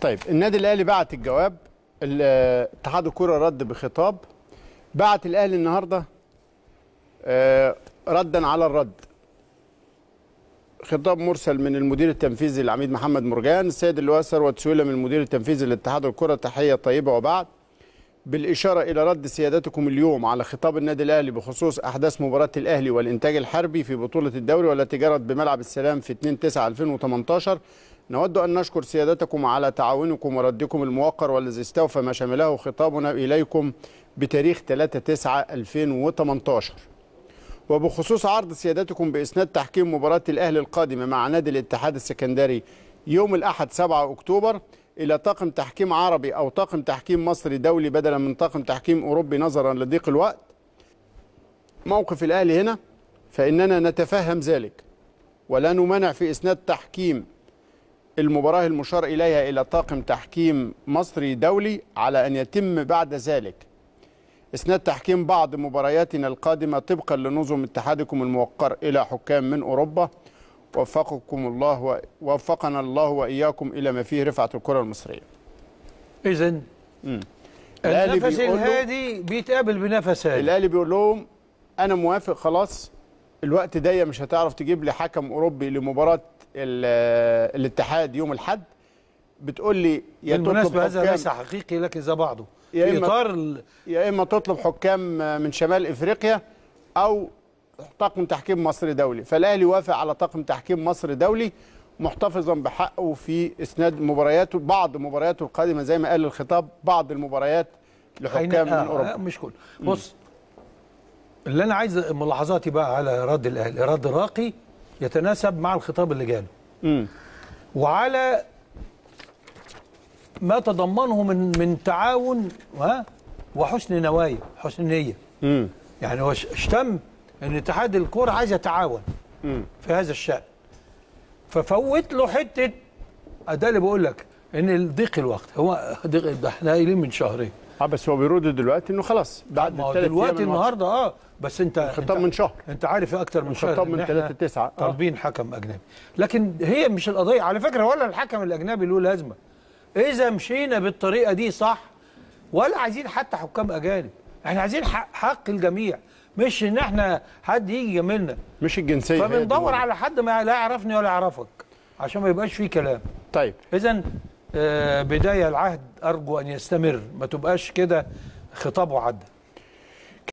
طيب النادي الاهلي بعت الجواب اتحاد الكوره رد بخطاب بعت الاهلي النهارده آه، ردا على الرد خطاب مرسل من المدير التنفيذي العميد محمد مرجان السيد اللواء ثروت سويله من المدير التنفيذي لاتحاد الكره تحيه طيبه وبعد بالاشاره الى رد سيادتكم اليوم على خطاب النادي الاهلي بخصوص احداث مباراه الاهلي والانتاج الحربي في بطوله الدوري والتي جرت بملعب السلام في 2/9/2018 نود أن نشكر سيادتكم على تعاونكم وردكم الموقر والذي استوفى ما شمله خطابنا إليكم بتاريخ 3/9/2018 وبخصوص عرض سيادتكم بإسناد تحكيم مباراة الأهلي القادمة مع نادي الاتحاد السكندري يوم الأحد 7 أكتوبر إلى طاقم تحكيم عربي أو طاقم تحكيم مصري دولي بدلا من طاقم تحكيم أوروبي نظرا لضيق الوقت موقف الأهلي هنا فإننا نتفهم ذلك ولا نمانع في إسناد تحكيم المباراة المشار إليها إلى طاقم تحكيم مصري دولي على أن يتم بعد ذلك إسناد تحكيم بعض مبارياتنا القادمة طبقا لنظم اتحادكم الموقر إلى حكام من أوروبا وفقكم الله و... وفقنا الله وإياكم إلى ما فيه رفعة الكرة المصرية إذن النفس الهادي بيتقابل بنفس هادي الأهلي بيقول لهم أنا موافق خلاص الوقت ضيق مش هتعرف تجيب لي حكم أوروبي لمباراة الاتحاد يوم الاحد بتقول لي يا بالمناسبه هذا ليس حقيقي لكن زي بعضه في اطار يا اما تطلب حكام من شمال افريقيا او طاقم تحكيم مصري دولي فالاهلي وافق على طاقم تحكيم مصري دولي محتفظا بحقه في اسناد مبارياته بعض مبارياته القادمه زي ما قال الخطاب بعض المباريات لحكام آه، من اوروبا آه مش كل بص اللي انا عايز ملاحظاتي بقى على رد الاهلي رد راقي يتناسب مع الخطاب اللي جاله م. وعلى ما تضمنه من من تعاون وحسن نوايا حسن نيه يعني هو اشتم ان اتحاد الكوره عايز يتعاون في هذا الشان ففوت له حته ده اللي بقول لك ان ضيق الوقت هو ده احنا قايلين من شهرين اه بس هو بيرد دلوقتي انه خلاص بعد الثلاث دلوقتي النهارده اه بس انت خطاب من شهر انت عارف اكتر من شهر خطاب من 3 9 آه. طالبين حكم اجنبي لكن هي مش القضيه على فكره ولا الحكم الاجنبي له لازمه اذا مشينا بالطريقه دي صح ولا عايزين حتى حكام اجانب احنا عايزين حق, حق الجميع مش ان احنا حد يجي يجاملنا مش الجنسيه فبندور على حد ما لا يعرفني ولا يعرفك عشان ما يبقاش فيه كلام طيب اذا آه، بدايه العهد ارجو ان يستمر ما تبقاش كده خطابه عدى